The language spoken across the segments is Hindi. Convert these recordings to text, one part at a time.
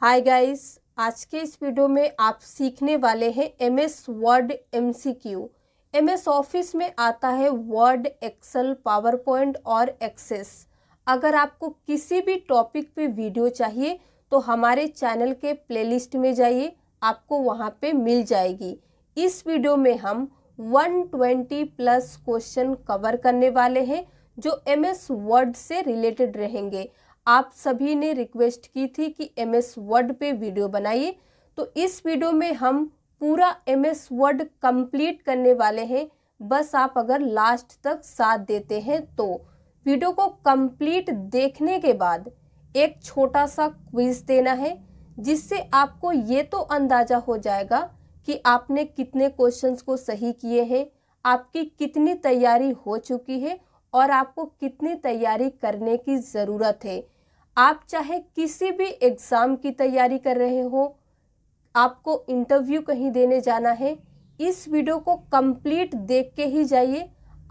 हाय गाइस आज के इस वीडियो में आप सीखने वाले हैं M S Word M C Q M S Office में आता है वर्ड एक्सेल पावर पॉइंट और एक्सेस अगर आपको किसी भी टॉपिक पे वीडियो चाहिए तो हमारे चैनल के प्लेलिस्ट में जाइए आपको वहाँ पे मिल जाएगी इस वीडियो में हम 120 प्लस क्वेश्चन कवर करने वाले हैं जो एम एस वर्ड से रिलेटेड रहेंगे आप सभी ने रिक्वेस्ट की थी कि एम एस वर्ड पे वीडियो बनाइए तो इस वीडियो में हम पूरा एम एस वर्ड कंप्लीट करने वाले हैं बस आप अगर लास्ट तक साथ देते हैं तो वीडियो को कंप्लीट देखने के बाद एक छोटा सा क्विज देना है जिससे आपको ये तो अंदाज़ा हो जाएगा कि आपने कितने क्वेश्चंस को सही किए हैं आपकी कितनी तैयारी हो चुकी है और आपको कितनी तैयारी करने की ज़रूरत है आप चाहे किसी भी एग्ज़ाम की तैयारी कर रहे हो आपको इंटरव्यू कहीं देने जाना है इस वीडियो को कंप्लीट देख के ही जाइए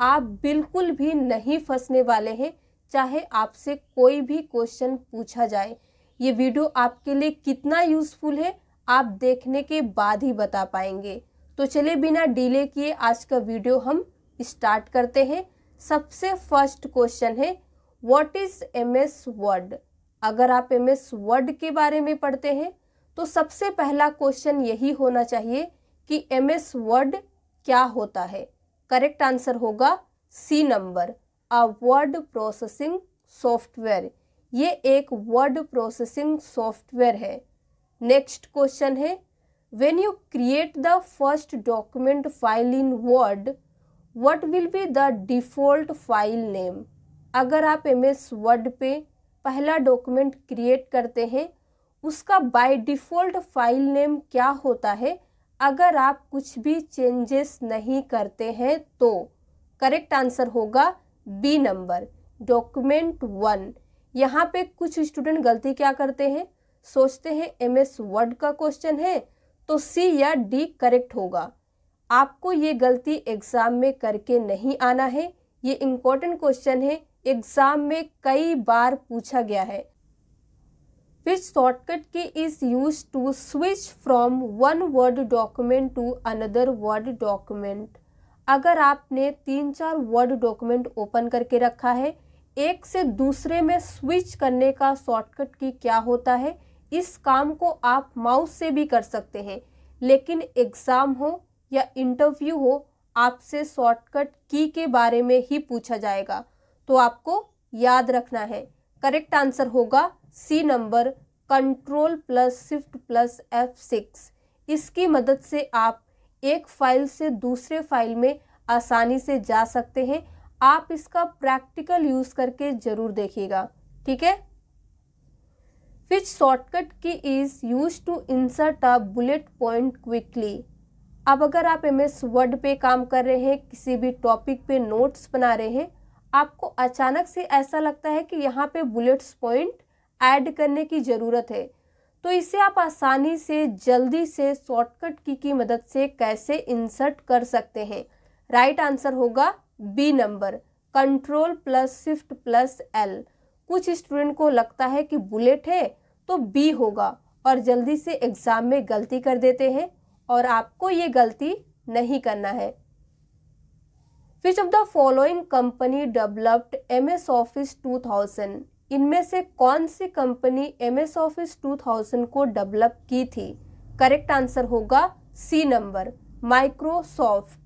आप बिल्कुल भी नहीं फंसने वाले हैं चाहे आपसे कोई भी क्वेश्चन पूछा जाए ये वीडियो आपके लिए कितना यूज़फुल है आप देखने के बाद ही बता पाएंगे तो चलिए बिना डिले किए आज का वीडियो हम स्टार्ट करते हैं सबसे फर्स्ट क्वेश्चन है what is M S Word अगर आप एम एस वर्ड के बारे में पढ़ते हैं तो सबसे पहला क्वेश्चन यही होना चाहिए कि एम एस वर्ड क्या होता है करेक्ट आंसर होगा C number a word processing software ये एक वर्ड प्रोसेसिंग सॉफ्टवेयर है नेक्स्ट क्वेश्चन है when you create the first document file in Word what will be the default file name अगर आप एम एस वर्ड पे पहला डॉक्यूमेंट क्रिएट करते हैं उसका बाय डिफ़ॉल्ट फाइल नेम क्या होता है अगर आप कुछ भी चेंजेस नहीं करते हैं तो करेक्ट आंसर होगा बी नंबर डॉक्यूमेंट वन यहाँ पे कुछ स्टूडेंट गलती क्या करते हैं सोचते हैं एम एस वर्ड का क्वेश्चन है तो सी या डी करेक्ट होगा आपको ये गलती एग्ज़ाम में करके नहीं आना है ये इम्पोर्टेंट क्वेश्चन है एग्ज़ाम में कई बार पूछा गया है which shortcut key is use to switch from one Word document to another Word document अगर आपने तीन चार वर्ड डॉक्यूमेंट ओपन करके रखा है एक से दूसरे में स्विच करने का शॉर्टकट की क्या होता है इस काम को आप माउस से भी कर सकते हैं लेकिन एग्ज़ाम हो या इंटरव्यू हो आपसे शॉर्टकट की के बारे में ही पूछा जाएगा तो आपको याद रखना है करेक्ट आंसर होगा C number control plus shift plus F six इसकी मदद से आप एक फाइल से दूसरे फाइल में आसानी से जा सकते हैं आप इसका प्रैक्टिकल यूज़ करके ज़रूर देखिएगा ठीक है which shortcut key is use to insert a bullet point quickly अब अगर आप एम एस वर्ड पे काम कर रहे हैं किसी भी टॉपिक पे नोट्स बना रहे हैं आपको अचानक से ऐसा लगता है कि यहाँ पे बुलेट्स पॉइंट ऐड करने की ज़रूरत है तो इसे आप आसानी से जल्दी से शॉर्टकट की की मदद से कैसे इंसर्ट कर सकते हैं राइट आंसर होगा B number control plus shift plus L कुछ स्टूडेंट को लगता है कि बुलेट है तो बी होगा और जल्दी से एग्ज़ाम में गलती कर देते हैं और आपको ये गलती नहीं करना है which of the following company developed M S Office two thousand इनमें से कौन सी कंपनी M S Office two thousand को डेवलप की थी करेक्ट आंसर होगा C number Microsoft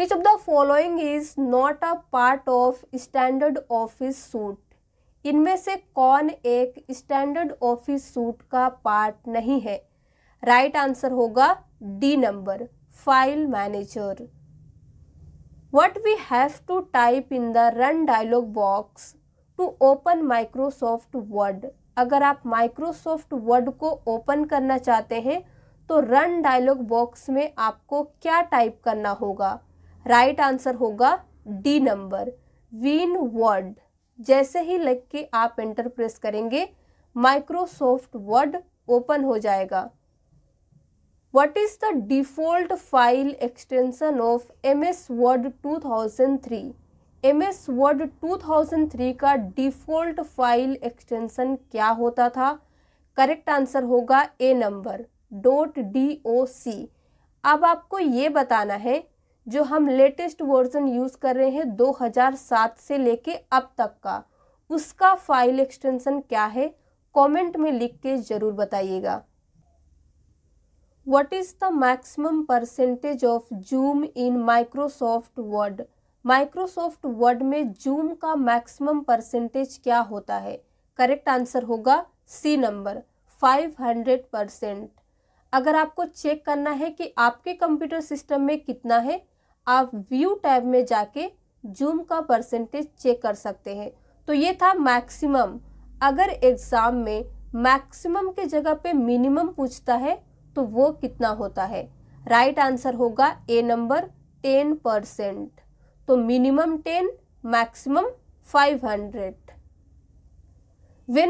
which of the following is not a part of standard office suit इनमें से कौन एक स्टैंडर्ड ऑफिस सूट का पार्ट नहीं है राइट right आंसर होगा D number file manager what we have to type in the run dialog box to open Microsoft Word अगर आप माइक्रोसॉफ्ट वर्ड को ओपन करना चाहते हैं तो रन डायलॉग बॉक्स में आपको क्या टाइप करना होगा राइट right आंसर होगा डी नंबर वीन वर्ड जैसे ही लग के आप एंटर प्रेस करेंगे माइक्रोसॉफ्ट वर्ड ओपन हो जाएगा what is the default of M S Word two thousand three M S Word two thousand three का डिफॉल्ट फाइल extension क्या होता था करेक्ट आंसर होगा A number dot D O C अब आपको ये बताना है जो हम लेटेस्ट वर्जन यूज़ कर रहे हैं दो हज़ार सात से लेके अब तक का उसका फाइल एक्सटेंशन क्या है कॉमेंट में लिख के ज़रूर बताइएगा what is the maximum percentage of zoom in microsoft word Microsoft Word में जूम का मैक्सिमम परसेंटेज क्या होता है करेक्ट आंसर होगा सी नंबर 500 परसेंट अगर आपको चेक करना है कि आपके कंप्यूटर सिस्टम में कितना है आप व्यू टैब में जाके जूम का परसेंटेज चेक कर सकते हैं तो ये था मैक्सिमम अगर एग्ज़ाम में मैक्सिमम के जगह पे मिनिमम पूछता है तो वो कितना होता है राइट आंसर होगा ए नंबर टेन परसेंट तो minimum ten maximum five hundred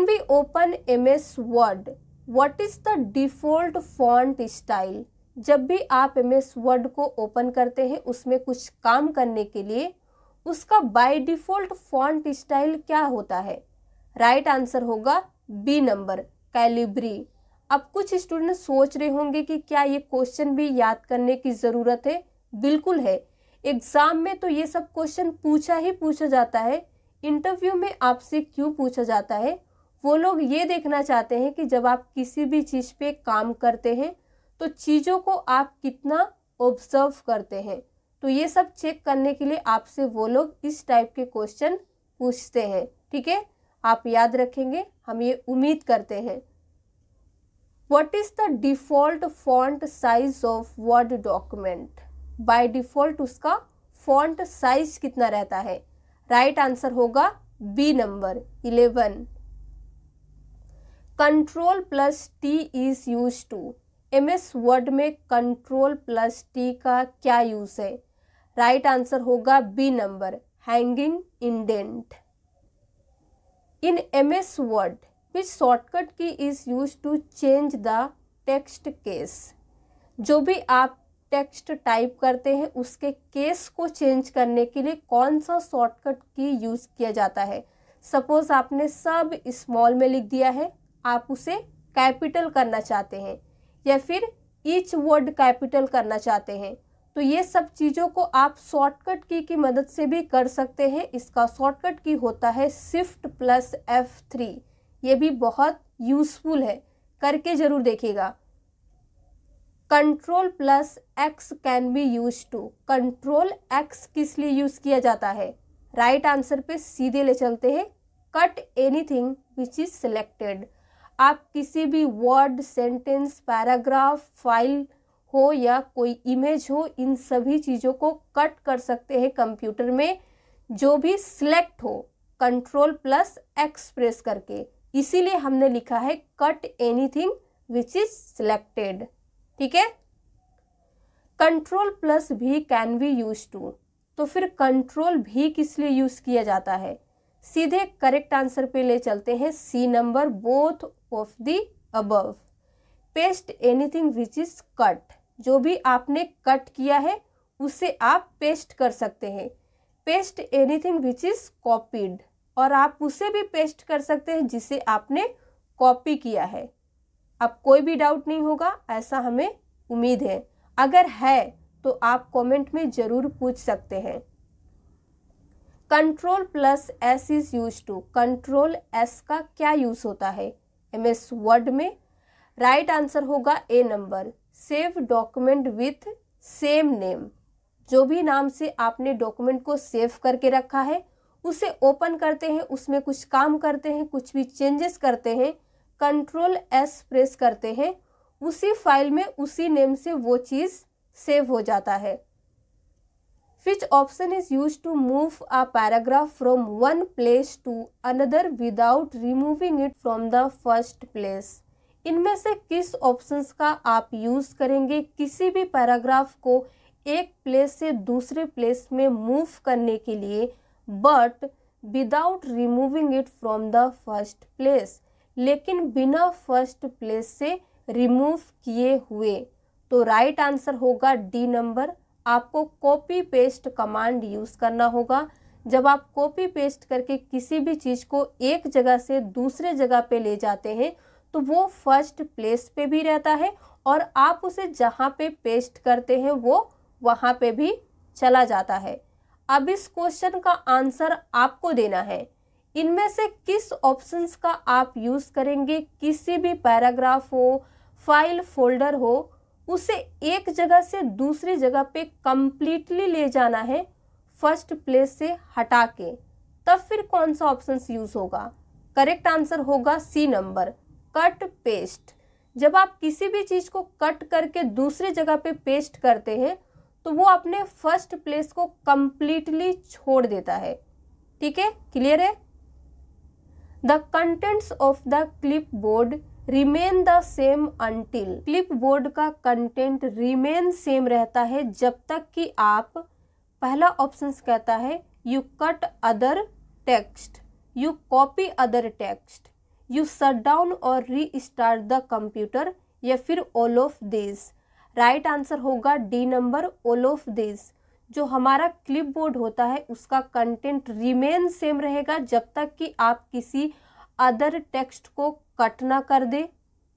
we open M S Word what is the default font style जब भी आप एम एस वर्ड को ओपन करते हैं उसमें कुछ काम करने के लिए उसका बाय डिफ़ॉल्ट फॉन्ट स्टाइल क्या होता है राइट right आंसर होगा बी नंबर कैलिब्री अब कुछ स्टूडेंट सोच रहे होंगे कि क्या ये क्वेश्चन भी याद करने की ज़रूरत है बिल्कुल है एग्ज़ाम में तो ये सब क्वेश्चन पूछा ही पूछा जाता है इंटरव्यू में आपसे क्यों पूछा जाता है वो लोग ये देखना चाहते हैं कि जब आप किसी भी चीज़ पे काम करते हैं तो चीज़ों को आप कितना ऑब्जर्व करते हैं तो ये सब चेक करने के लिए आपसे वो लोग इस टाइप के क्वेश्चन पूछते हैं ठीक है आप याद रखेंगे हम ये उम्मीद करते हैं what is the default font size of Word document by default उसका font साइज कितना रहता है right आंसर होगा B number eleven control plus T is use to M S Word में कंट्रोल प्लस टी का क्या यूज है राइट right आंसर होगा B number hanging indent in M S Word फिर shortcut key is use to change the text case जो भी आप टेक्स्ट टाइप करते हैं उसके केस को चेंज करने के लिए कौन सा शॉर्टकट की यूज़ किया जाता है सपोज़ आपने सब स्मॉल में लिख दिया है आप उसे कैपिटल करना चाहते हैं या फिर ईच वर्ड कैपिटल करना चाहते हैं तो ये सब चीज़ों को आप शॉर्टकट की की मदद से भी कर सकते हैं इसका शॉर्टकट की होता है शिफ्ट प्लस एफ थ्री ये भी बहुत यूज़फुल है करके ज़रूर देखिएगा control plus X can be use to control X किस लिए यूज़ किया जाता है राइट right आंसर पे सीधे ले चलते हैं cut anything which is selected आप किसी भी वर्ड सेंटेंस पैराग्राफ फाइल हो या कोई इमेज हो इन सभी चीज़ों को कट कर सकते हैं कंप्यूटर में जो भी सिलेक्ट हो कंट्रोल प्लस एक्सप्रेस करके इसीलिए हमने लिखा है cut anything which is selected ठीक है control plus V can be use to तो फिर कंट्रोल भी किस लिए यूज किया जाता है सीधे करेक्ट आंसर पे ले चलते हैं C number both of the above paste anything which is cut जो भी आपने कट किया है उसे आप पेस्ट कर सकते हैं paste anything which is copied और आप उसे भी पेस्ट कर सकते हैं जिसे आपने कॉपी किया है अब कोई भी डाउट नहीं होगा ऐसा हमें उम्मीद है अगर है तो आप कमेंट में ज़रूर पूछ सकते हैं control plus S is use to control S का क्या यूज़ होता है एम एस वर्ड में राइट right आंसर होगा A number save document with same name जो भी नाम से आपने डॉक्यूमेंट को सेव करके रखा है उसे ओपन करते हैं उसमें कुछ काम करते हैं कुछ भी चेंजेस करते हैं कंट्रोल एस प्रेस करते हैं उसी फाइल में उसी नेम से वो चीज़ सेव हो जाता है which option is use to move a paragraph from one place to another without removing it from the first place इनमें से किस ऑप्शंस का आप यूज़ करेंगे किसी भी पैराग्राफ को एक प्लेस से दूसरे प्लेस में मूव करने के लिए but without removing it from the first place लेकिन बिना फर्स्ट प्लेस से रिमूव किए हुए तो राइट right आंसर होगा डी नंबर आपको कॉपी पेस्ट कमांड यूज़ करना होगा जब आप कॉपी पेस्ट करके किसी भी चीज़ को एक जगह से दूसरे जगह पे ले जाते हैं तो वो फर्स्ट प्लेस पे भी रहता है और आप उसे जहाँ पे पेस्ट करते हैं वो वहाँ पे भी चला जाता है अब इस क्वेश्चन का आंसर आपको देना है इनमें से किस ऑप्शंस का आप यूज़ करेंगे किसी भी पैराग्राफ हो फाइल फोल्डर हो उसे एक जगह से दूसरी जगह पे कंप्लीटली ले जाना है फर्स्ट प्लेस से हटा के तब फिर कौन सा ऑप्शन यूज़ होगा करेक्ट आंसर होगा सी नंबर कट पेस्ट जब आप किसी भी चीज़ को कट करके दूसरी जगह पे पेस्ट करते हैं तो वो अपने फर्स्ट प्लेस को कंप्लीटली छोड़ देता है ठीक है क्लियर है the contents of the clipboard remain the same until clipboard का कंटेंट रिमेन सेम रहता है जब तक कि आप पहला ऑप्शन कहता है you cut other text you copy other text you shut down और री स्टार्ट द कंप्यूटर या फिर all of this right answer होगा D number all of this जो हमारा क्लिप बोर्ड होता है उसका कंटेंट रिमेन सेम रहेगा जब तक कि आप किसी अदर टेक्स्ट को कट ना कर दे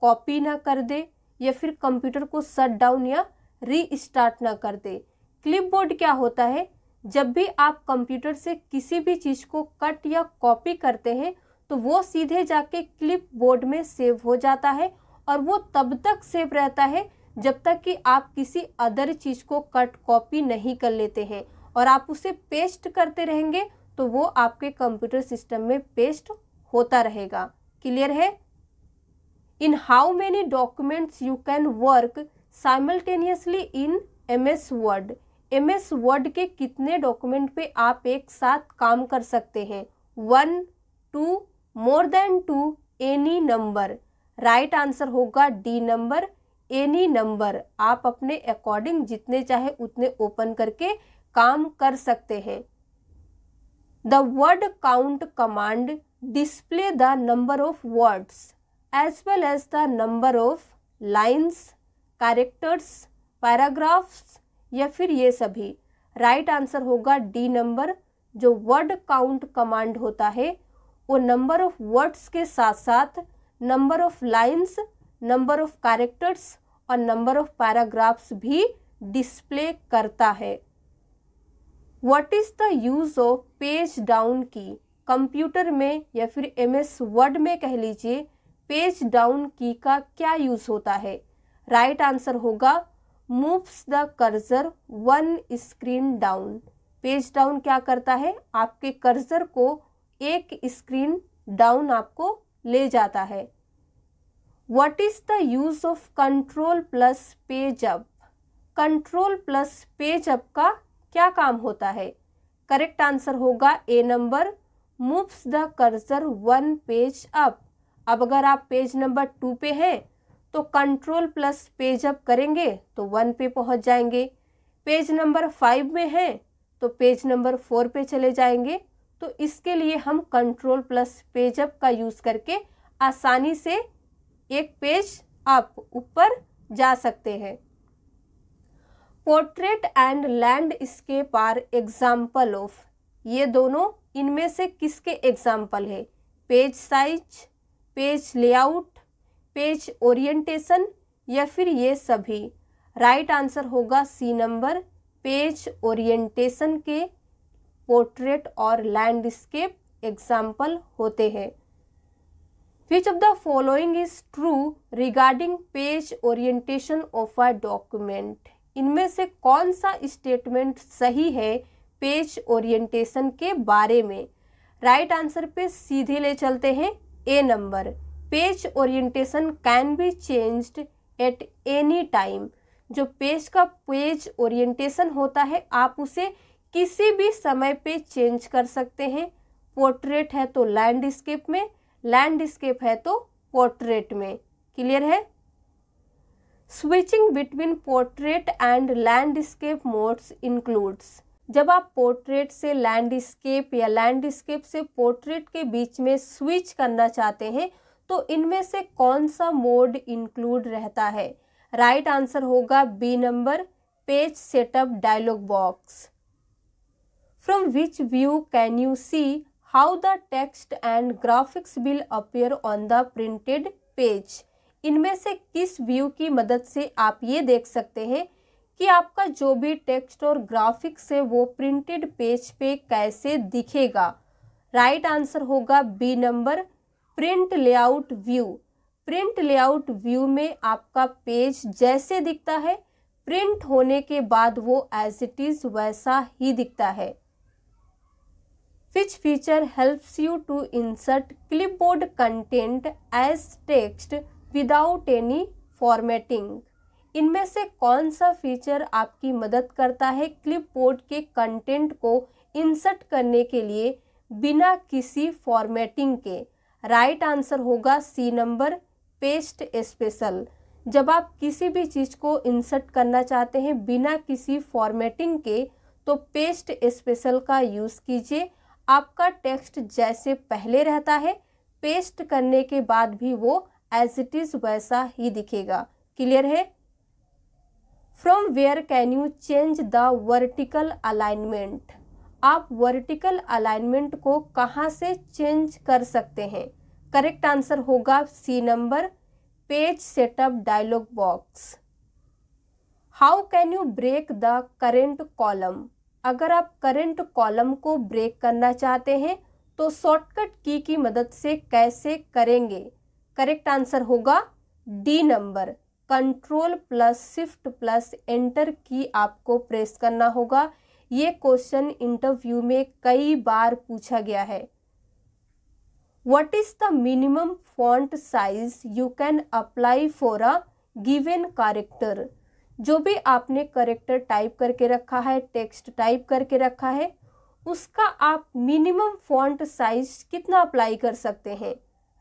कॉपी ना कर दे या फिर कंप्यूटर को शट डाउन या रीस्टार्ट ना कर दे क्लिप बोर्ड क्या होता है जब भी आप कंप्यूटर से किसी भी चीज़ को कट या कॉपी करते हैं तो वो सीधे जाके क्लिप बोर्ड में सेव हो जाता है और वो तब तक सेव रहता है जब तक कि आप किसी अदर चीज़ को कट कॉपी नहीं कर लेते हैं और आप उसे पेस्ट करते रहेंगे तो वो आपके कंप्यूटर सिस्टम में पेस्ट होता रहेगा क्लियर है in how many documents you can work simultaneously in M S Word M S Word के कितने डॉक्यूमेंट पे आप एक साथ काम कर सकते हैं one two more than two any number right answer होगा डी नंबर एनी नंबर आप अपने अकॉर्डिंग जितने चाहे उतने ओपन करके काम कर सकते हैं the word count command display the number of words as well as the number of lines characters paragraphs या फिर ये सभी राइट right आंसर होगा डी नंबर जो वर्ड काउंट कमांड होता है वो नंबर ऑफ वर्ड्स के साथ साथ number of lines number of characters और नंबर ऑफ पैराग्राफ्स भी डिस्प्ले करता है what is the use of page down key computer में या फिर एम एस वर्ड में कह लीजिए पेज डाउन की का क्या यूज़ होता है राइट right आंसर होगा moves the cursor one screen down page down क्या करता है आपके कर्जर को एक स्क्रीन डाउन आपको ले जाता है what is the use of control plus page up control plus page up का क्या काम होता है करेक्ट आंसर होगा A number moves the cursor one page up अब अगर आप पेज नंबर टू पे हैं तो कंट्रोल प्लस पेज अप करेंगे तो वन पे पहुंच जाएंगे पेज नंबर फाइव में हैं तो पेज नंबर फोर पे चले जाएंगे तो इसके लिए हम कंट्रोल प्लस पेज अप का यूज़ करके आसानी से एक पेज आप ऊपर जा सकते हैं portrait and landscape are example of ये दोनों इनमें से किसके एग्जाम्पल है page size page layout page orientation या फिर ये सभी राइट right आंसर होगा सी नंबर पेज ओरिएंटेशन के पोर्ट्रेट और लैंडस्केप एग्जाम्पल होते हैं which of the following is true regarding page orientation of a document इनमें से कौन सा स्टेटमेंट सही है पेज ओरिएंटेशन के बारे में राइट right आंसर पे सीधे ले चलते हैं A number page orientation can be changed at any time जो पेज का पेज ओरिएंटेशन होता है आप उसे किसी भी समय पे चेंज कर सकते हैं पोर्ट्रेट है तो लैंडस्केप में लैंडस्केप है तो पोर्ट्रेट में क्लियर है switching between portrait and landscape modes includes जब आप पोर्ट्रेट से लैंडस्केप या लैंडस्केप से पोर्ट्रेट के बीच में स्विच करना चाहते हैं तो इनमें से कौन सा मोड इंक्लूड रहता है राइट right आंसर होगा B number page setup dialog box from which view can you see how the text and graphics will appear on the printed page. इनमें से किस व्यू की मदद से आप ये देख सकते हैं कि आपका जो भी टेक्स्ट और ग्राफिक्स है वो प्रिंटेड पेज पे कैसे दिखेगा राइट right आंसर होगा B number print layout view print layout view में आपका पेज जैसे दिखता है प्रिंट होने के बाद वो एज इट इज़ वैसा ही दिखता है which feature helps you to insert clipboard content as text without any formatting इनमें से कौन सा फीचर आपकी मदद करता है क्लिपबोर्ड के कंटेंट को इंसर्ट करने के लिए बिना किसी फॉर्मेटिंग के राइट right आंसर होगा सी नंबर पेस्ट स्पेशल जब आप किसी भी चीज़ को इंसर्ट करना चाहते हैं बिना किसी फॉर्मेटिंग के तो पेस्ट स्पेशल का यूज़ कीजिए आपका टेक्स्ट जैसे पहले रहता है पेस्ट करने के बाद भी वो एज इट इज़ वैसा ही दिखेगा क्लियर है from where can you change the vertical alignment आप वर्टिकल अलाइनमेंट को कहाँ से चेंज कर सकते हैं करेक्ट आंसर होगा C number page setup dialog box how can you break the current column अगर आप करंट कॉलम को ब्रेक करना चाहते हैं तो शॉर्टकट की की मदद से कैसे करेंगे करेक्ट आंसर होगा D number control plus shift plus enter key आपको प्रेस करना होगा ये क्वेश्चन इंटरव्यू में कई बार पूछा गया है what is the minimum font size you can apply for a given character जो भी आपने करेक्टर टाइप करके रखा है टेक्स्ट टाइप करके रखा है उसका आप मिनिमम फॉन्ट साइज कितना अप्लाई कर सकते हैं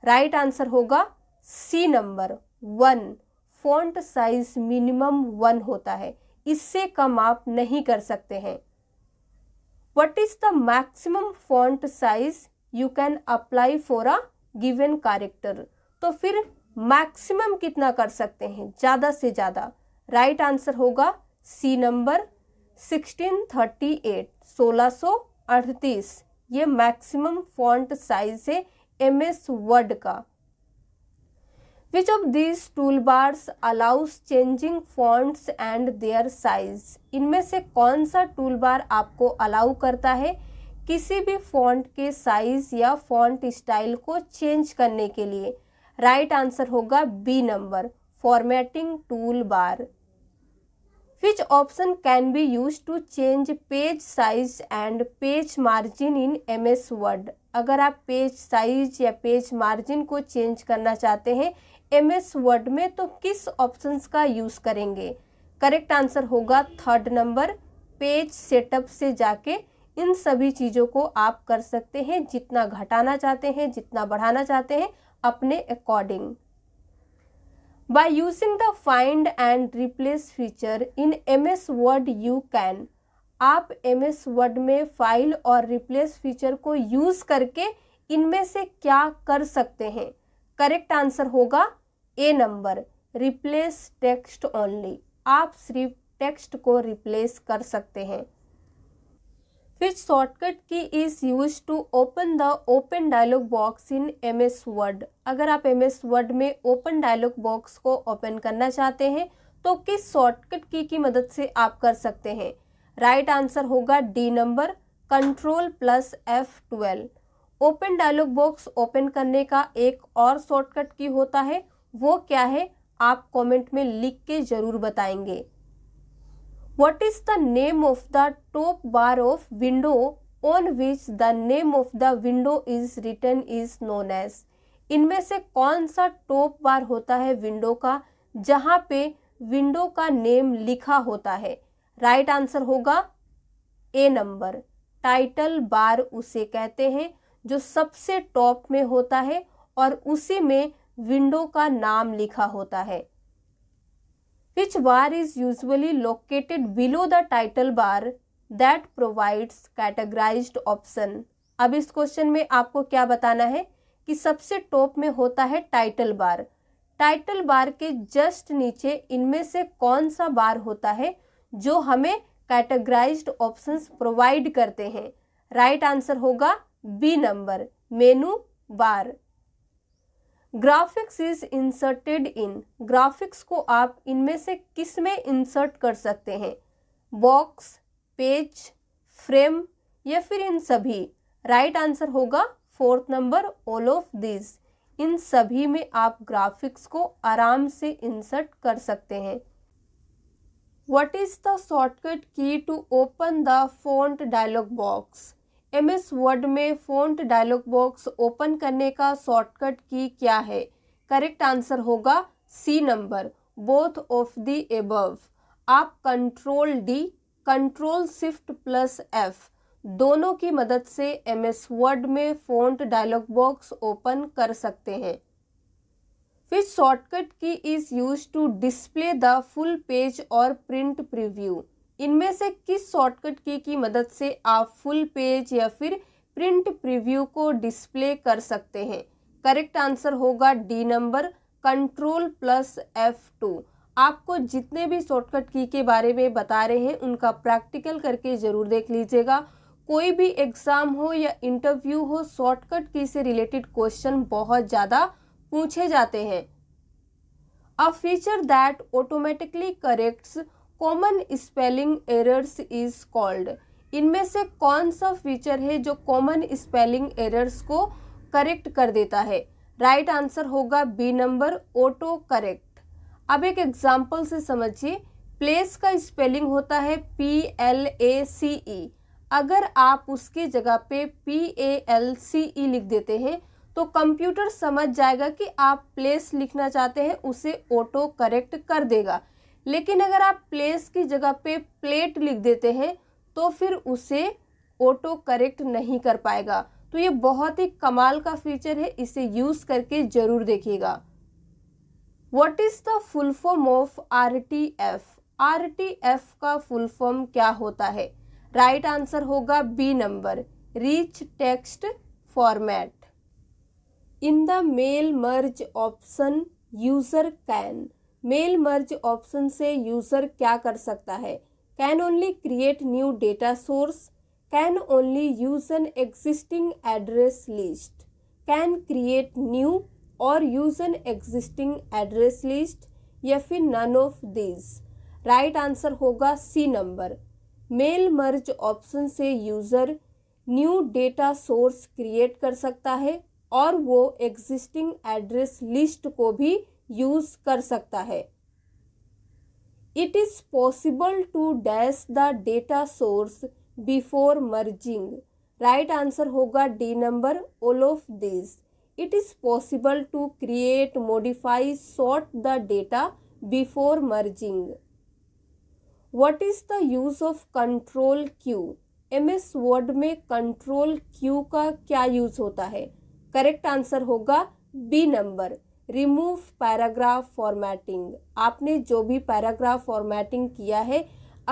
राइट right आंसर होगा C number one font size minimum one होता है इससे कम आप नहीं कर सकते हैं what is the maximum font size you can apply for a given character तो फिर मैक्सिमम कितना कर सकते हैं ज़्यादा से ज़्यादा राइट right आंसर होगा सी नंबर 1638 1638 ये मैक्सिमम फॉन्ट साइज है एम एस वर्ड का which of these tool bars allows changing fonts and their size इनमें से कौन सा टूल बार आपको अलाउ करता है किसी भी फॉन्ट के साइज या फॉन्ट स्टाइल को चेंज करने के लिए राइट right आंसर होगा B number formatting tool bar which option can be use to change page size and page margin in M S Word अगर आप पेज साइज या पेज मार्जिन को चेंज करना चाहते हैं एम एस वर्ड में तो किस ऑप्शन का यूज करेंगे करेक्ट आंसर होगा थर्ड नंबर पेज सेटअप से जाके इन सभी चीज़ों को आप कर सकते हैं जितना घटाना चाहते हैं जितना बढ़ाना चाहते हैं अपने according By using the find and replace feature in MS Word you can आप एम एस वर्ड में फाइल और रिप्लेस फीचर को यूज़ करके इनमें से क्या कर सकते हैं करेक्ट आंसर होगा A number replace text only आप सिर्फ टेक्स्ट को रिप्लेस कर सकते हैं which shortcut key is used to open the open dialog box in MS Word अगर आप एम एस वर्ड में ओपन डायलॉग बॉक्स को ओपन करना चाहते हैं तो किस शॉर्टकट key की मदद से आप कर सकते हैं राइट आंसर होगा D number control plus F twelve open dialog box open करने का एक और शॉर्टकट की होता है वो क्या है आप कॉमेंट में लिख के ज़रूर बताएंगे what is the name of the top bar of window on which the name of the window is written is known as इनमें से कौन सा टॉप बार होता है विंडो का जहाँ पे विंडो का नेम लिखा होता है राइट right आंसर होगा ए नंबर टाइटल बार उसे कहते हैं जो सबसे टॉप में होता है और उसी में विंडो का नाम लिखा होता है which bar is usually located below the title bar that provides categorized option अब इस क्वेश्चन में आपको क्या बताना है कि सबसे टॉप में होता है टाइटल बार टाइटल बार के जस्ट नीचे इनमें से कौन सा बार होता है जो हमें कैटेगराइज्ड ऑप्शंस प्रोवाइड करते हैं राइट right आंसर होगा B number menu bar graphics is inserted in graphics को आप इनमें से किस में इंसर्ट कर सकते हैं बॉक्स पेज फ्रेम या फिर इन सभी राइट right आंसर होगा fourth number all of this इन सभी में आप ग्राफिक्स को आराम से इंसर्ट कर सकते हैं what is the shortcut key to open the font dialog box M S Word में फ़ॉन्ट डायलॉग बॉक्स ओपन करने का शॉर्टकट की क्या है करेक्ट आंसर होगा C number both of the above आप control D control shift plus F दोनों की मदद से एम एस वर्ड में फ़ॉन्ट डायलॉग बॉक्स ओपन कर सकते हैं फिर shortcut key is use to display the full page और प्रिंट प्रीव्यू इनमें से किस शॉर्टकट की की मदद से आप फुल पेज या फिर प्रिंट प्रीव्यू को डिस्प्ले कर सकते हैं करेक्ट आंसर होगा D number control plus F two आपको जितने भी शॉर्टकट की के बारे में बता रहे हैं उनका प्रैक्टिकल करके ज़रूर देख लीजिएगा कोई भी एग्ज़ाम हो या इंटरव्यू हो शॉर्टकट की से रिलेटेड क्वेश्चन बहुत ज़्यादा पूछे जाते हैं a feature that automatically corrects common spelling errors is called इनमें से कौन सा फीचर है जो कॉमन स्पेलिंग एरर्स को करेक्ट कर देता है राइट right आंसर होगा बी नंबर ऑटो करेक्ट अब एक एग्जाम्पल से समझिए प्लेस का स्पेलिंग होता है पी एल ए सी ई अगर आप उसकी जगह पे पी ए एल सी ई लिख देते हैं तो कंप्यूटर समझ जाएगा कि आप प्लेस लिखना चाहते हैं उसे ऑटो करेक्ट कर देगा लेकिन अगर आप प्लेस की जगह पे प्लेट लिख देते हैं तो फिर उसे ऑटो करेक्ट नहीं कर पाएगा तो ये बहुत ही कमाल का फीचर है इसे यूज़ करके ज़रूर देखिएगा what is the full form of R T F R T F का फुल फॉर्म क्या होता है राइट right आंसर होगा B number rich text format in the mail merge option user can mail merge option से यूज़र क्या कर सकता है can only create new data source can only use an existing address list can create new और use an existing address list या फिर none of these right answer होगा C number mail merge option से user new data source create कर सकता है और वो एग्जिस्टिंग एड्रेस लिस्ट को भी यूज कर सकता है it is possible to dash the data source before merging right answer होगा D number all of this it is possible to create modify sort the data before merging what is the use of control Q M S Word में कंट्रोल क्यू का क्या यूज होता है करेक्ट आंसर होगा B number remove paragraph formatting आपने जो भी पैराग्राफ फॉर्मेटिंग किया है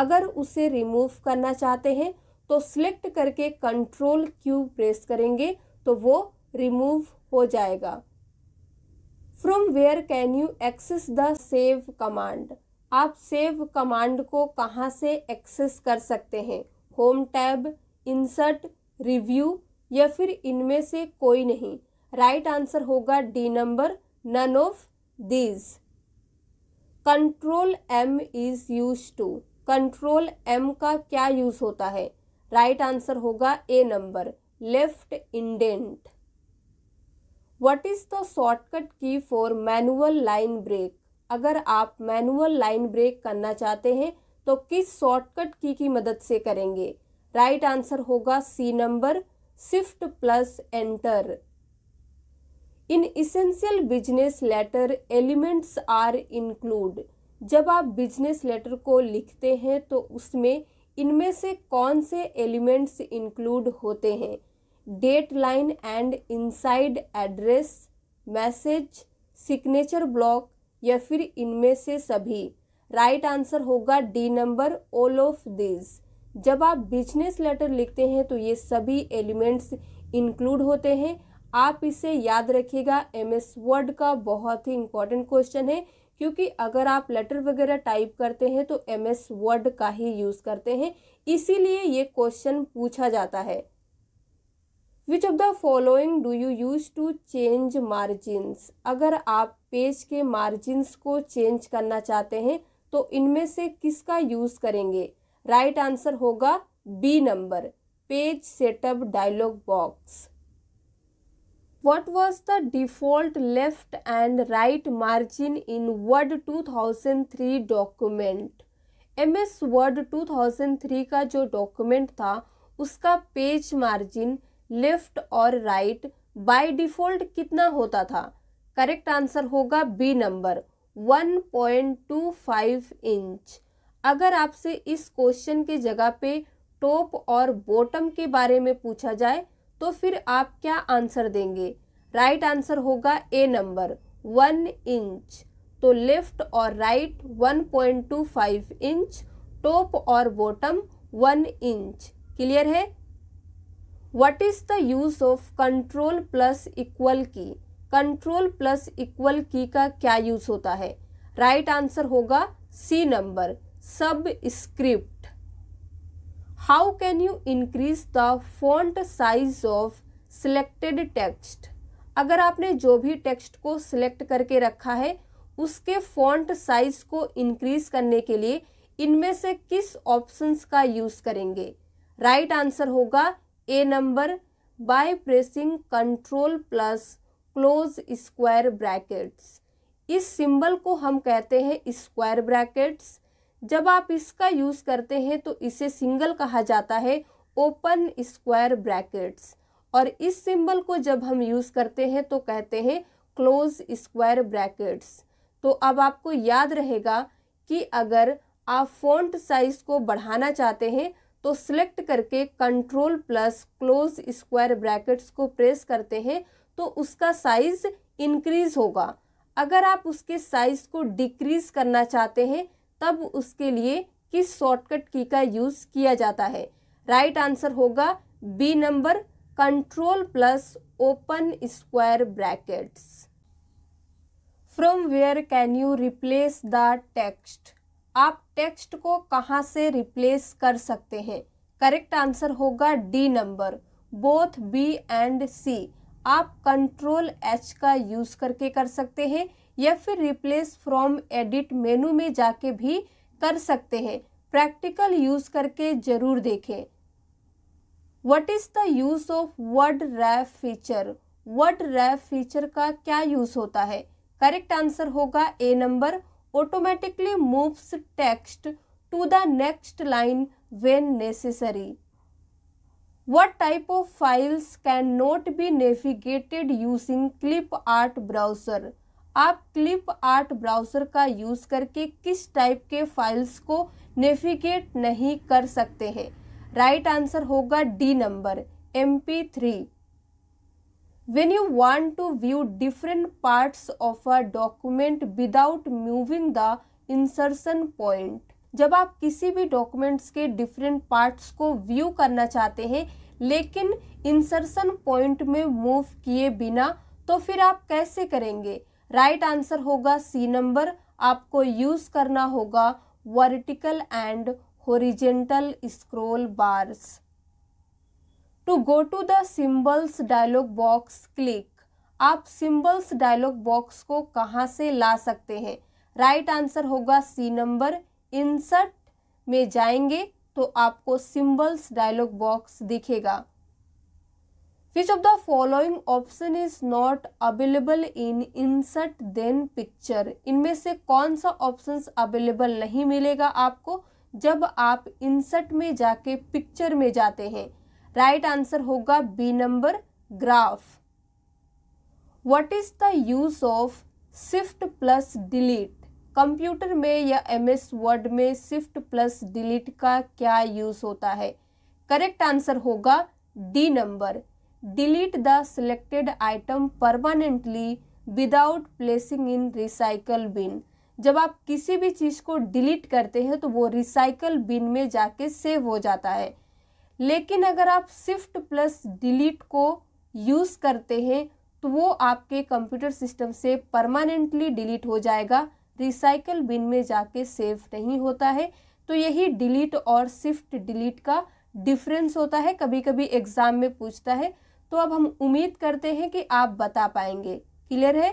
अगर उसे रिमूव करना चाहते हैं तो सिलेक्ट करके कंट्रोल क्यू प्रेस करेंगे तो वो रिमूव हो जाएगा from where can you access the save command आप सेव कमांड को कहाँ से एक्सेस कर सकते हैं होम टैब इंसर्ट रिव्यू या फिर इनमें से कोई नहीं राइट right आंसर होगा D number none of these control M is use to control M का क्या यूज होता है राइट right आंसर होगा A number left indent what is the shortcut key for manual line break अगर आप मैनुअल लाइन ब्रेक करना चाहते हैं तो किस शॉर्टकट की की मदद से करेंगे राइट right आंसर होगा C number shift plus enter in essential business letter elements are include जब आप बिजनेस लेटर को लिखते हैं तो उसमें इनमें से कौन से एलिमेंट्स इंक्लूड होते हैं date line and inside address message signature block या फिर इनमें से सभी राइट right आंसर होगा D number all of this जब आप बिजनेस लेटर लिखते हैं तो ये सभी एलिमेंट्स इंक्लूड होते हैं आप इसे याद रखिएगा एम एस वर्ड का बहुत ही इंपॉर्टेंट क्वेश्चन है क्योंकि अगर आप लेटर वगैरह टाइप करते हैं तो एम एस वर्ड का ही यूज़ करते हैं इसीलिए ये क्वेश्चन पूछा जाता है which of the following do you use to change margins अगर आप पेज के मार्जिन्स को चेंज करना चाहते हैं तो इनमें से किसका यूज़ करेंगे राइट right आंसर होगा B number page setup dialog box what was the default left and right margin in Word two thousand three document M S Word two thousand three का जो डॉक्यूमेंट था उसका पेज मार्जिन लेफ्ट और राइट बाई डिफॉल्ट कितना होता था करेक्ट आंसर होगा B number one point two five inch अगर आपसे इस क्वेश्चन के जगह पे टॉप और बॉटम के बारे में पूछा जाए तो फिर आप क्या आंसर देंगे राइट आंसर होगा ए नंबर वन इंच तो लेफ्ट और right one point two five inch top और बॉटम वन इंच क्लियर है what is the use of control plus equal key control plus equal key का क्या यूज होता है राइट right आंसर होगा C number subscript how can you increase the font size of selected text अगर आपने जो भी टेक्स्ट को सिलेक्ट करके रखा है उसके फॉन्ट साइज को इंक्रीज करने के लिए इनमें से किस ऑप्शंस का यूज़ करेंगे राइट right आंसर होगा A number by pressing control plus close square brackets इस सिंबल को हम कहते हैं स्क्वायर ब्रैकेट्स जब आप इसका यूज़ करते हैं तो इसे सिंगल कहा जाता है ओपन स्क्वायर ब्रैकेट्स और इस सिंबल को जब हम यूज़ करते हैं तो कहते हैं क्लोज स्क्वायर ब्रैकेट्स तो अब आपको याद रहेगा कि अगर आप फ़ॉन्ट साइज़ को बढ़ाना चाहते हैं तो सिलेक्ट करके control plus close square brackets को प्रेस करते हैं तो उसका साइज़ इंक्रीज़ होगा अगर आप उसके साइज़ को डिक्रीज़ करना चाहते हैं तब उसके लिए किस शॉर्टकट की का यूज़ किया जाता है राइट right आंसर होगा B number control plus open square brackets from where can you replace the text आप टेक्स्ट को कहाँ से रिप्लेस कर सकते हैं करेक्ट आंसर होगा D number both B and C आप कंट्रोल एच का यूज़ करके कर सकते हैं या फिर रिप्लेस फ्रॉम एडिट मेनू में जाके भी कर सकते हैं प्रैक्टिकल यूज़ करके ज़रूर देखें what is the use of word wrap feature word wrap feature का क्या यूज़ होता है करेक्ट आंसर होगा A number automatically moves text to the next line necessary what type of files can not be navigated using clip art browser आप क्लिप आर्ट ब्राउज़र का यूज़ करके किस टाइप के फाइल्स को नेविगेट नहीं कर सकते हैं राइट right आंसर होगा D number M P three when you want to view different parts of a document without moving the insertion point जब आप किसी भी डॉक्यूमेंट्स के डिफरेंट पार्ट्स को व्यू करना चाहते हैं लेकिन इंसर्सन पॉइंट में मूव किए बिना तो फिर आप कैसे करेंगे राइट right आंसर होगा सी नंबर आपको यूज करना होगा vertical and horizontal scroll bars to go to the symbols dialog box click आप सिम्बल्स डायलॉग बॉक्स को कहाँ से ला सकते हैं राइट right आंसर होगा सी नंबर इंसर्ट में जाएंगे तो आपको सिम्बल्स डायलॉग बॉक्स दिखेगा which of the following option is not available in insert then picture इनमें से कौन सा options available नहीं मिलेगा आपको जब आप insert में जाके picture में जाते हैं राइट right आंसर होगा B number graph what is the use of shift plus delete computer में या एम एस वर्ड में शिफ्ट प्लस डिलीट का क्या यूज होता है करेक्ट आंसर होगा D number delete the selected item permanently without placing in recycle bin जब आप किसी भी चीज़ को डिलीट करते हैं तो वो रिसाइकल बिन में जाके सेव हो जाता है लेकिन अगर आप शिफ्ट प्लस डिलीट को यूज़ करते हैं तो वो आपके कंप्यूटर सिस्टम से परमानेंटली डिलीट हो जाएगा रिसाइकल बिन में जाके सेव नहीं होता है तो यही डिलीट और शिफ्ट डिलीट का डिफरेंस होता है कभी कभी एग्ज़ाम में पूछता है तो अब हम उम्मीद करते हैं कि आप बता पाएंगे क्लियर है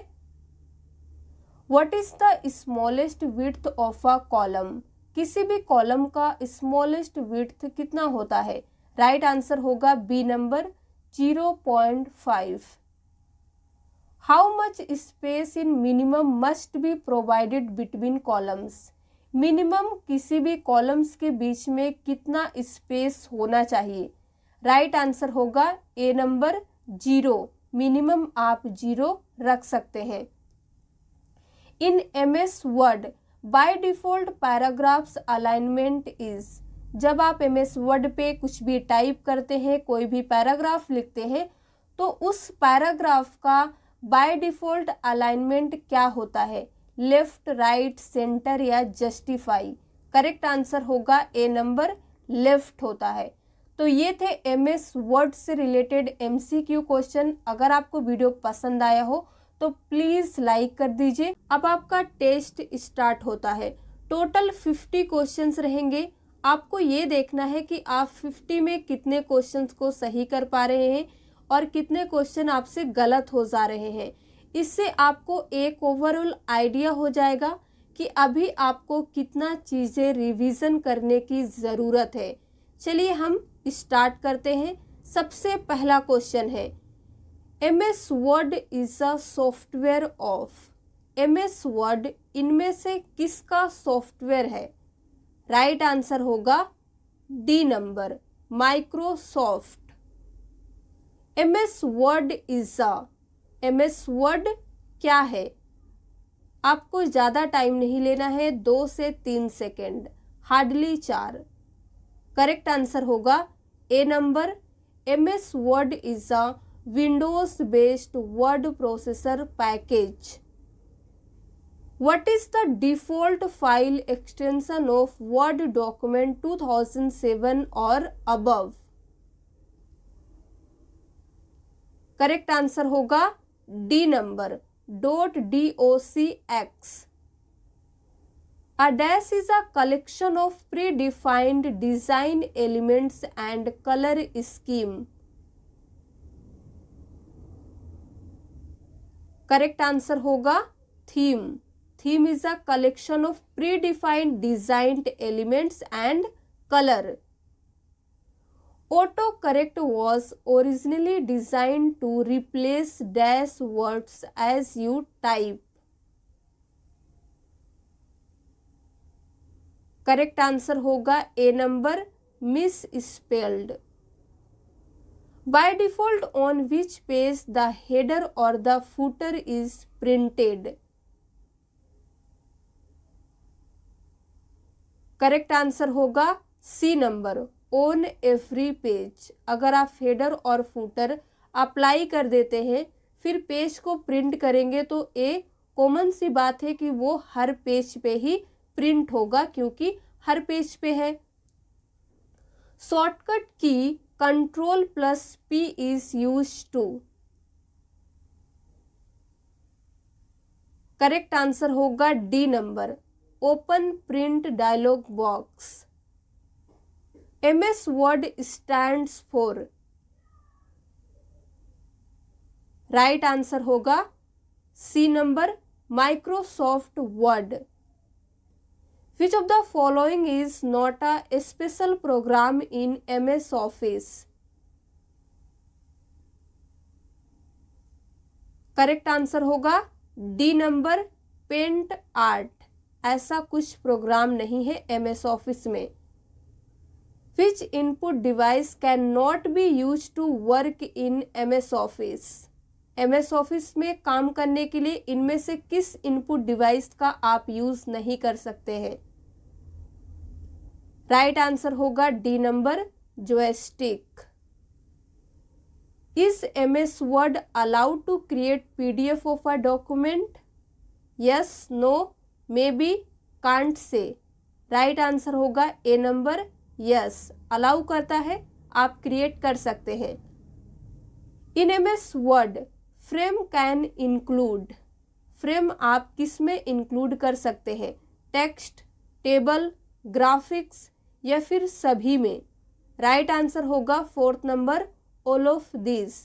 what is the smallest width of a column किसी भी कॉलम का स्मॉलेस्ट विथ कितना होता है राइट right आंसर होगा B number zero point five how much space in minimum must be provided between columns minimum किसी भी कॉलम्स के बीच में कितना स्पेस होना चाहिए राइट आंसर होगा ए नंबर जीरो मिनिमम आप जीरो रख सकते हैं in M S Word by default paragraphs alignment is जब आप एम एस वर्ड पे कुछ भी टाइप करते हैं कोई भी पैराग्राफ लिखते हैं तो उस पैराग्राफ का बाय डिफ़ॉल्ट अलाइनमेंट क्या होता है लेफ्ट राइट सेंटर या जस्टिफाई करेक्ट आंसर होगा ए नंबर लेफ्ट होता है तो ये थे एम एस वर्ड से related M C Q question अगर आपको वीडियो पसंद आया हो तो प्लीज़ लाइक कर दीजिए अब आपका टेस्ट स्टार्ट होता है टोटल फिफ्टी क्वेश्चंस रहेंगे आपको ये देखना है कि आप फिफ्टी में कितने क्वेश्चंस को सही कर पा रहे हैं और कितने क्वेश्चन आपसे गलत हो जा रहे हैं इससे आपको एक ओवरऑल आइडिया हो जाएगा कि अभी आपको कितना चीज़ें रिवीजन करने की ज़रूरत है चलिए हम स्टार्ट करते हैं सबसे पहला क्वेश्चन है M S Word is a software of M S Word इनमें से किसका सॉफ्टवेयर है राइट right आंसर होगा D number Microsoft M S Word is a M S Word क्या है आपको ज़्यादा टाइम नहीं लेना है दो से तीन सेकेंड हार्डली चार करेक्ट आंसर होगा A number M S Word is a Windows based word processor package the default file default of Word document two thousand 2007 और अबव करेक्ट आंसर होगा D number dot D O C X A dash is a collection of predefined design elements and color scheme. Correct answer hoga theme. Theme is a collection of predefined designed elements and color. Autocorrect was originally designed to replace dash words as you type. Correct answer होगा A number misspelled by default on which page the header और the footer is printed correct answer होगा C number on every page अगर आप हेडर और फूटर अप्लाई कर देते हैं फिर पेज को प्रिंट करेंगे तो ए कॉमन सी बात है कि वो हर पेज पे ही प्रिंट होगा क्योंकि हर पेज पे है shortcut key control plus P is use to correct answer होगा D number open print dialog box M S Word stand for right answer होगा C number Microsoft Word of the following is not a special program in M S Office correct answer होगा डी नंबर पेंट आर्ट ऐसा कुछ प्रोग्राम नहीं है एमएस ऑफिस में which input device can not be use to work in M S office MS Office में काम करने के लिए इनमें से किस इनपुट डिवाइस का आप यूज़ नहीं कर सकते हैं राइट आंसर होगा D number joystick is M S Word allowed to create P D F of a document yes no may be can't say right answer होगा ए नंबर यस अलाउ करता है आप क्रिएट कर सकते हैं in M S Word frame can include frame आप किस में इंक्लूड कर सकते हैं टेक्स्ट टेबल ग्राफिक्स या फिर सभी में राइट right आंसर होगा fourth number all of this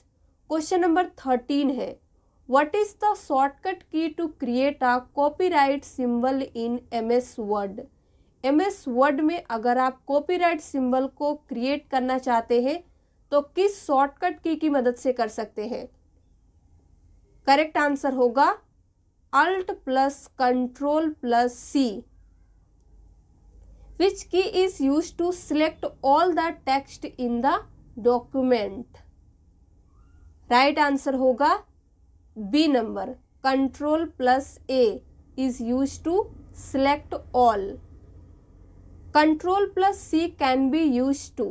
question number thirteen है what is the shortcut key to create a copyright symbol in MS Word MS Word में अगर आप कॉपीराइट सिंबल को क्रिएट करना चाहते हैं तो किस शॉर्टकट की की मदद से कर सकते हैं करेक्ट आंसर होगा alt plus control plus C which key is use to select all the text in the document right answer होगा B number control plus A is use to select all control plus C can be use to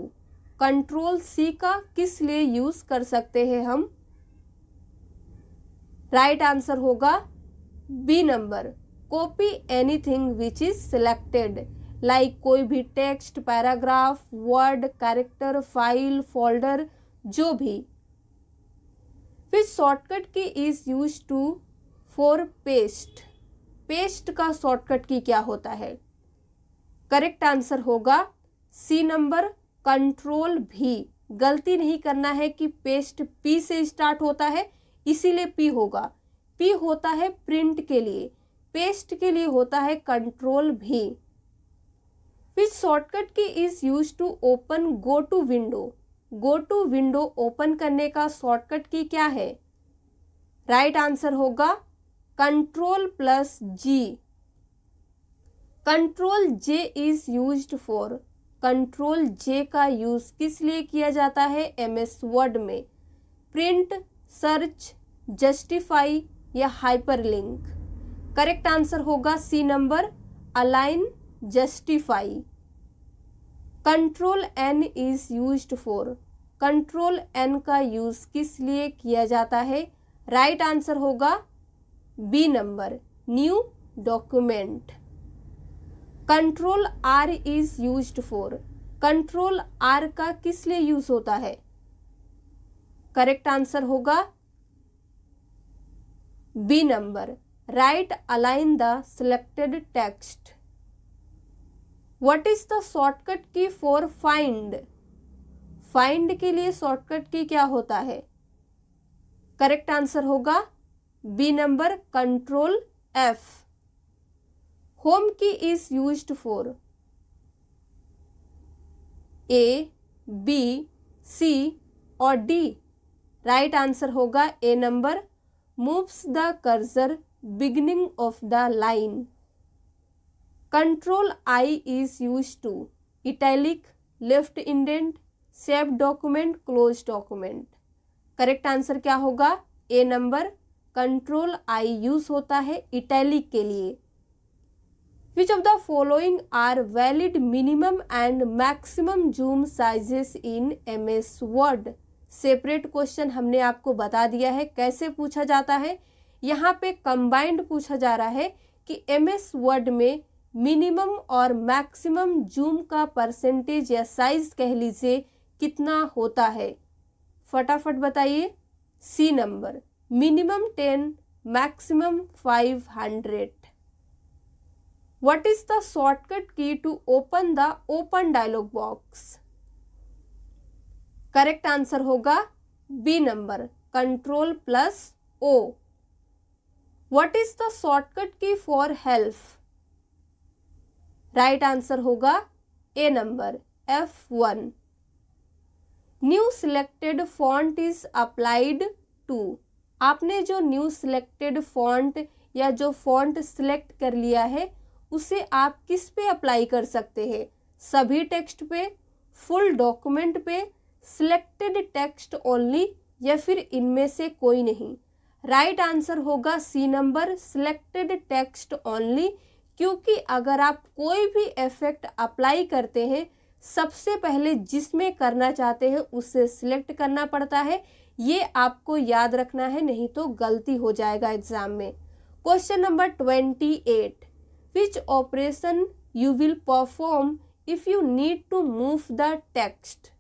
control C का किस लिए यूज कर सकते हैं हम राइट right आंसर होगा B number copy anything which is selected like कोई भी text paragraph word character file folder जो भी फिर shortcut key is use to for paste paste का शॉर्टकट की क्या होता है करेक्ट आंसर होगा सी नंबर कंट्रोल भी गलती नहीं करना है कि पेस्ट पी से स्टार्ट होता है इसीलिए पी होगा पी होता है प्रिंट के लिए पेस्ट के लिए होता है कंट्रोल भी which shortcut key is use to open go to window go to window open करने का शॉर्टकट की क्या है राइट right आंसर होगा control plus G control J is use for control J का यूज किस लिए किया जाता है एम एस वर्ड में प्रिंट सर्च जस्टिफाई या हाइपरलिंक करेक्ट आंसर होगा C number align justify control N is use for control N का यूज़ किस लिए किया जाता है राइट right आंसर होगा B number new document control R is use for control R का किस लिए यूज होता है करेक्ट आंसर होगा B number right align the selected text what is the shortcut key for find find के लिए शॉर्टकट की क्या होता है करेक्ट आंसर होगा B number control F home key is used for A B C और डी राइट आंसर होगा A number moves the cursor beginning of the line control I is use to italic left indent save document close document correct answer क्या होगा A number control I use होता है इटैलिक के लिए which of the following are valid minimum and maximum zoom sizes in M S Word separate question हमने आपको बता दिया है कैसे पूछा जाता है यहाँ पे कंबाइंड पूछा जा रहा है कि एम एस वर्ड में मिनिमम और मैक्सिमम जूम का परसेंटेज या साइज कह लीजिए कितना होता है फटाफट बताइए C number minimum ten maximum five hundred what is the shortcut key to open the open dialog box correct answer होगा B number control plus O what is the shortcut key for health right answer होगा A number F one new selected font is applied to आपने जो न्यू सिलेक्टेड फॉन्ट या जो फॉन्ट सिलेक्ट कर लिया है उसे आप किस पे अप्लाई कर सकते हैं सभी टेक्स्ट पे फुल डॉक्यूमेंट पे सिलेक्टेड टेक्स्ट ओनली या फिर इनमें से कोई नहीं राइट right आंसर होगा C number selected text only क्योंकि अगर आप कोई भी इफेक्ट अप्लाई करते हैं सबसे पहले जिसमें करना चाहते हैं उससे सिलेक्ट करना पड़ता है ये आपको याद रखना है नहीं तो गलती हो जाएगा एग्जाम में question number twenty eight which operation you will perform if you need to move the text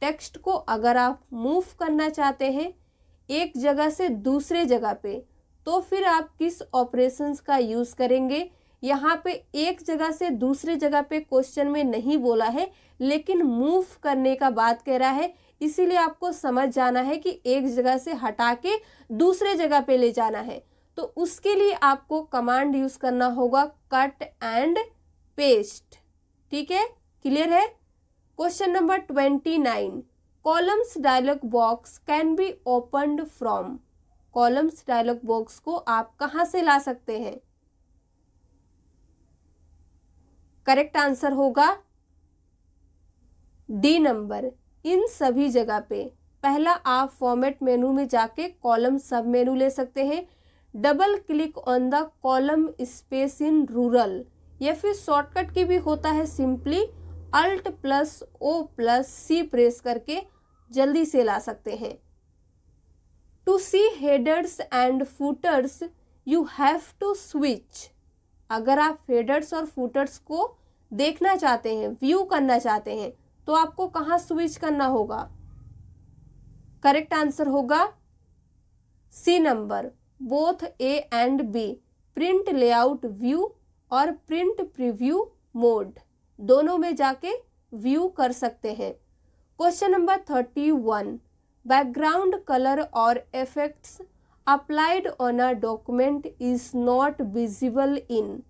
text को अगर आप मूव करना चाहते हैं एक जगह से दूसरे जगह पे तो फिर आप किस ऑपरेशंस का यूज़ करेंगे यहाँ पे एक जगह से दूसरे जगह पे क्वेश्चन में नहीं बोला है लेकिन मूव करने का बात कह रहा है इसीलिए आपको समझ जाना है कि एक जगह से हटा के दूसरे जगह पे ले जाना है तो उसके लिए आपको कमांड यूज करना होगा कट एंड पेस्ट ठीक है क्लियर है question number twenty nine columns dialog box can be opened from columns dialog box को आप कहाँ से ला सकते हैं करेक्ट आंसर होगा डी नंबर इन सभी जगह पे पहला आप फॉर्मेट मेनू में जाके कॉलम सब मेनू ले सकते हैं double click on the column space in ruler या फिर शॉर्टकट की भी होता है simply alt plus O plus C press करके जल्दी से ला सकते हैं to see headers and footers you have to switch अगर आप हेडर्स और फूटर्स को देखना चाहते हैं व्यू करना चाहते हैं तो आपको कहाँ स्विच करना होगा करेक्ट आंसर होगा C number both A and B print layout view और प्रिंट प्रीव्यू मोड दोनों में जाके व्यू कर सकते हैं question number thirty one background colour और effects applied on a document is not visible in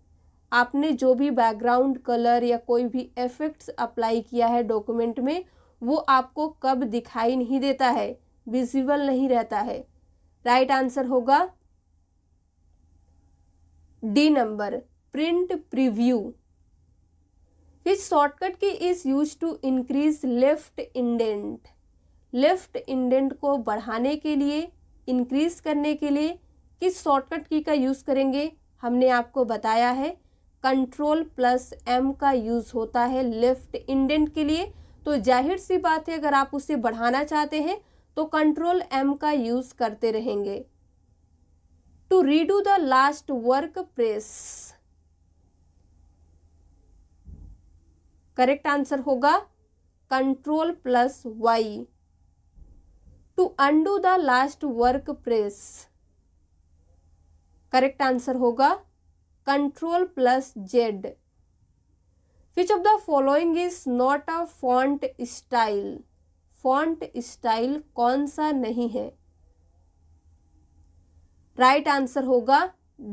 आपने जो भी बैकग्राउंड कलर या कोई भी इफेक्ट्स अप्लाई किया है डॉक्यूमेंट में वो आपको कब दिखाई नहीं देता है विजिबल नहीं रहता है राइट right आंसर होगा D number print preview which shortcut key is use to increase left indent left indent को बढ़ाने के लिए इंक्रीज़ करने के लिए किस शॉर्टकट की का यूज़ करेंगे हमने आपको बताया है कंट्रोल प्लस एम का यूज़ होता है लेफ्ट इंडेंट के लिए तो जाहिर सी बात है अगर आप उसे बढ़ाना चाहते हैं तो कंट्रोल एम का यूज़ करते रहेंगे to redo the last work press correct answer होगा control plus Y to undo the last work press correct answer होगा control plus Z which of the following is not a font style font style कौन सा नहीं है राइट right आंसर होगा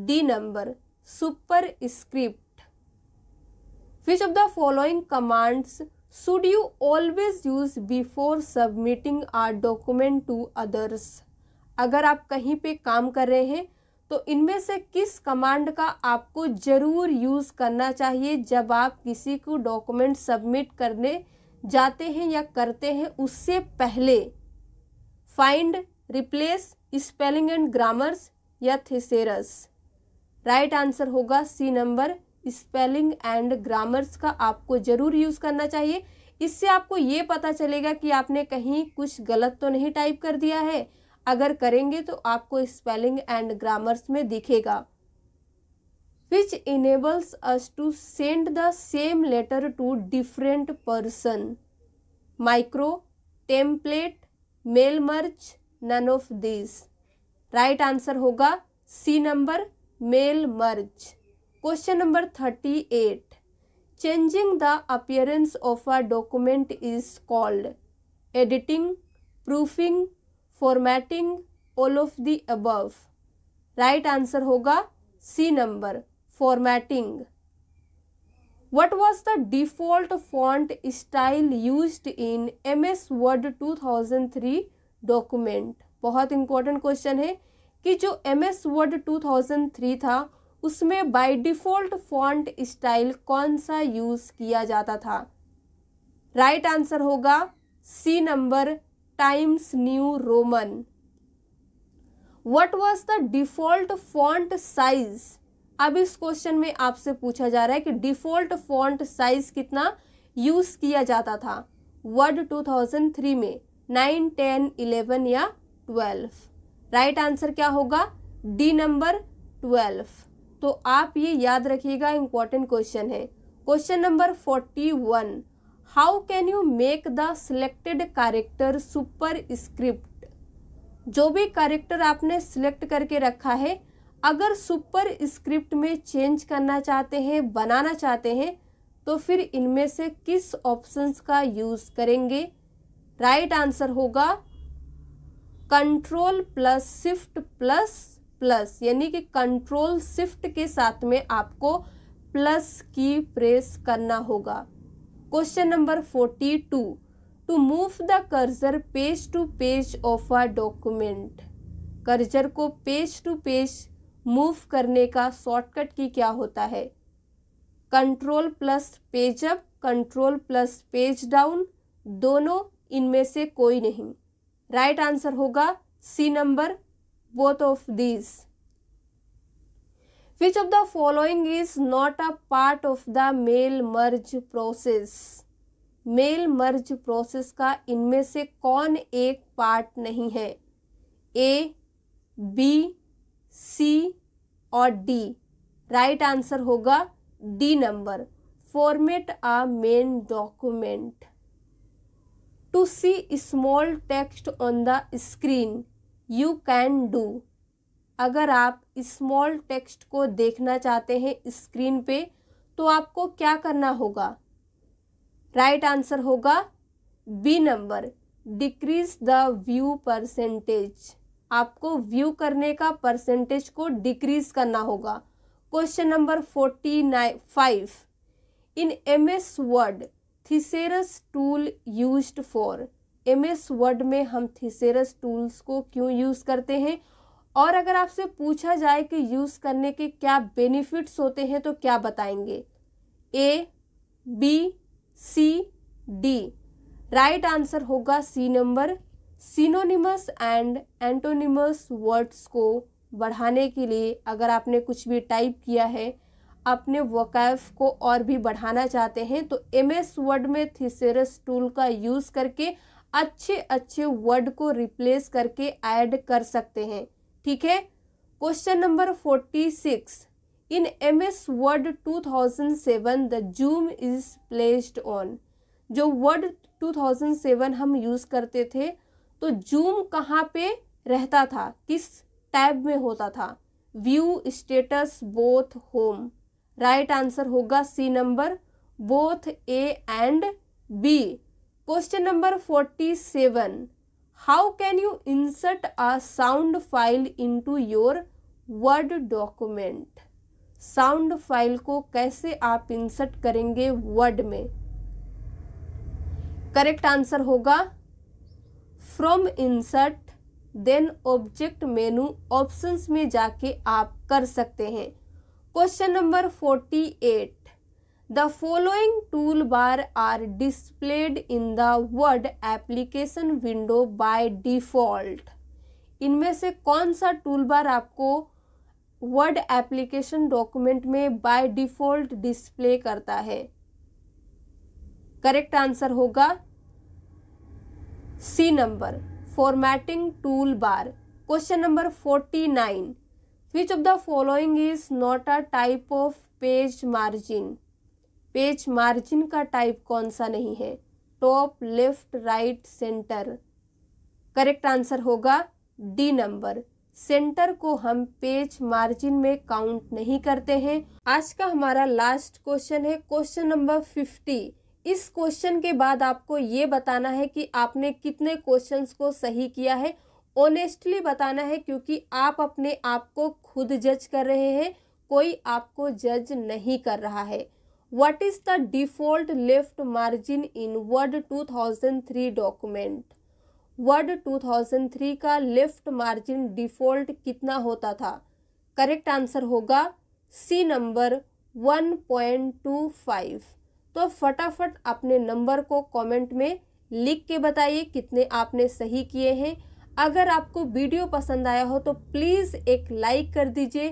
D number superscript which of the following commands should you always use before submitting our document to others अगर आप कहीं पे काम कर रहे हैं तो इनमें से किस कमांड का आपको ज़रूर यूज़ करना चाहिए जब आप किसी को डॉक्यूमेंट सबमिट करने जाते हैं या करते हैं उससे पहले find replace spelling and grammars या थिसेरस राइट आंसर होगा C number spelling and grammars का आपको ज़रूर यूज़ करना चाहिए इससे आपको ये पता चलेगा कि आपने कहीं कुछ गलत तो नहीं टाइप कर दिया है अगर करेंगे तो आपको स्पेलिंग एंड ग्रामर्स में दिखेगा which enables us to send the same letter to different person micro template mail merge none of this right answer होगा C number mail merge question number thirty eight changing the appearance of a document is called editing proofing formatting all of the above right answer होगा C number formatting what was the default font style use in M S Word two thousand three document बहुत इंपॉर्टेंट क्वेश्चन है कि जो M S Word two thousand three था उसमें बाय डिफ़ॉल्ट फॉन्ट स्टाइल कौन सा यूज़ किया जाता था राइट right आंसर होगा C number Times New Roman what was the default font size अब इस क्वेश्चन में आपसे पूछा जा रहा है कि डिफ़ॉल्ट फॉन्ट साइज कितना यूज़ किया जाता था वर्ड 2003 में नाइन टेन इलेवन या ट्वेल्व राइट आंसर क्या होगा डी नंबर ट्वेल्व तो आप ये याद रखिएगा इंपॉर्टेंट क्वेश्चन है question number forty one how can you make the selected character superscript जो भी कैरेक्टर आपने सिलेक्ट करके रखा है अगर सुपर स्क्रिप्ट में चेंज करना चाहते हैं बनाना चाहते हैं तो फिर इनमें से किस ऑप्शंस का यूज़ करेंगे राइट right आंसर होगा control plus shift plus plus यानी कि कंट्रोल शिफ्ट के साथ में आपको प्लस की प्रेस करना होगा question number forty two to move the cursor page to page of a document cursor को पेज टू पेज मूव करने का शॉर्टकट की क्या होता है control plus page up control plus page down दोनों इनमें से कोई नहीं राइट right आंसर होगा C number both of these which of the following is not a part of the male merge process mail merge process का इनमें से कौन एक पार्ट नहीं है ए बी सी और डी राइट आंसर होगा D number format a main document to see small text on the screen you can do अगर आप स्मॉल टेक्स्ट को देखना चाहते हैं स्क्रीन पे तो आपको क्या करना होगा राइट right आंसर होगा B number decrease the view percentage आपको व्यू करने का परसेंटेज को डिक्रीज करना होगा question number forty nine five in M S Word thesaurus tool used for M S Word में हम थीसेरस टूल्स को क्यों यूज़ करते हैं और अगर आपसे पूछा जाए कि यूज़ करने के क्या बेनिफिट्स होते हैं तो क्या बताएंगे A B C D right answer होगा C number synonymous and antonymous words को बढ़ाने के लिए अगर आपने कुछ भी टाइप किया है अपने वकैफ को और भी बढ़ाना चाहते हैं तो एम एस वर्ड में थीसेरस टूल का यूज़ करके अच्छे अच्छे वर्ड को रिप्लेस करके ऐड कर सकते हैं ठीक है question number forty six in M S Word two thousand seven the zoom is placed on जो वर्ड टू थाउजेंड सेवन हम यूज़ करते थे तो जूम कहाँ पे रहता था किस टैब में होता था view status both home right answer होगा C number both A and B question number forty seven how can you insert a sound file into your Word document sound file को कैसे आप इंसर्ट करेंगे वर्ड में करेक्ट आंसर होगा from insert then object menu options में जाके आप कर सकते हैं question number forty eight the following tool bar are displayed in the Word application window by default इनमें से कौन सा टूल बार आपको वर्ड एप्लीकेशन डॉक्यूमेंट में बाय डिफॉल्ट डिस्प्ले करता है करेक्ट आंसर होगा C number formatting tool bar question number forty nine which of the following is not a type of page margin page margin का टाइप कौन सा नहीं है top left right centre correct answer होगा डी नंबर सेंटर को हम पेज मार्जिन में काउंट नहीं करते हैं आज का हमारा लास्ट क्वेश्चन है क्वेश्चन नंबर फिफ्टी इस क्वेश्चन के बाद आपको ये बताना है कि आपने कितने क्वेश्चंस को सही किया है ऑनेस्टली बताना है क्योंकि आप अपने आप को खुद जज कर रहे हैं कोई आपको जज नहीं कर रहा है what is the default left margin in word 2003 document Word 2003 का लेफ्ट मार्जिन डिफॉल्ट कितना होता था करेक्ट आंसर होगा सी नंबर 1.25 तो फटाफट अपने नंबर को कमेंट में लिख के बताइए कितने आपने सही किए हैं अगर आपको वीडियो पसंद आया हो तो प्लीज़ एक लाइक कर दीजिए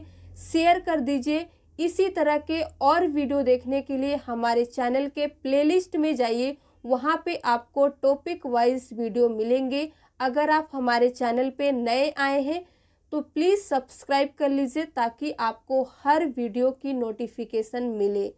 शेयर कर दीजिए इसी तरह के और वीडियो देखने के लिए हमारे चैनल के प्लेलिस्ट में जाइए वहाँ पे आपको टॉपिक वाइज वीडियो मिलेंगे अगर आप हमारे चैनल पे नए आए हैं तो प्लीज़ सब्सक्राइब कर लीजिए ताकि आपको हर वीडियो की नोटिफिकेशन मिले